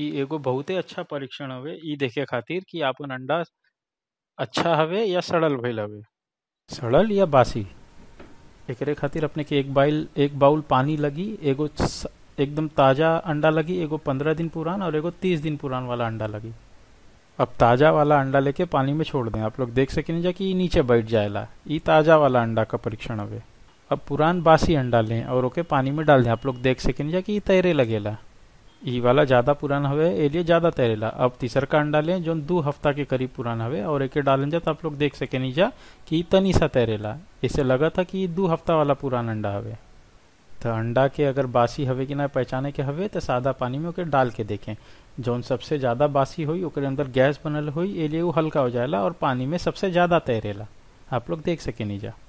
ई एगो बहुते अच्छा परीक्षण हवे ई देखे खातिर कि आपन अंडा अच्छा हवे या सड़ल भइल हवे सड़ल या बासी एकरे खातिर अपने के एक बाइल एक बाउल पानी लगी एगो एकदम ताज़ा अंडा लगी एगो पंद्रह दिन पुरान और एगो तीस दिन पुरान वाला अंडा लगी अब ताज़ा वाला अंडा लेके पानी में छोड़ दें आप लोग देख नहीं जा कि नीचे बैठ जाएला ये ताज़ा वाला अंडा का परीक्षण हवे अब पुरान बासी अंडा लें और ओके पानी में डाल दें आप लोग देख नहीं जा कि तैरे लगेला ई वाला ज़्यादा पुराना हवे ए लिए ज़्यादा तैरेला अब तीसर का अंडा लें जो दो हफ्ता के करीब पुराना हवे और एक डाल जा तो आप लोग देख सके नहीं जा कि तनी सा तैरेला इसे लगा था कि दो हफ्ता वाला पुराना अंडा हवे तो अंडा के अगर बासी हवे कि ना पहचाने के हवे तो सादा पानी में ओके डाल के देखें जौन सबसे ज़्यादा बासी हुई ओकर अंदर गैस बनल हुई ए लिए वो हल्का हो जाएला और पानी में सबसे ज़्यादा तैरेला आप लोग देख सके नहीं जा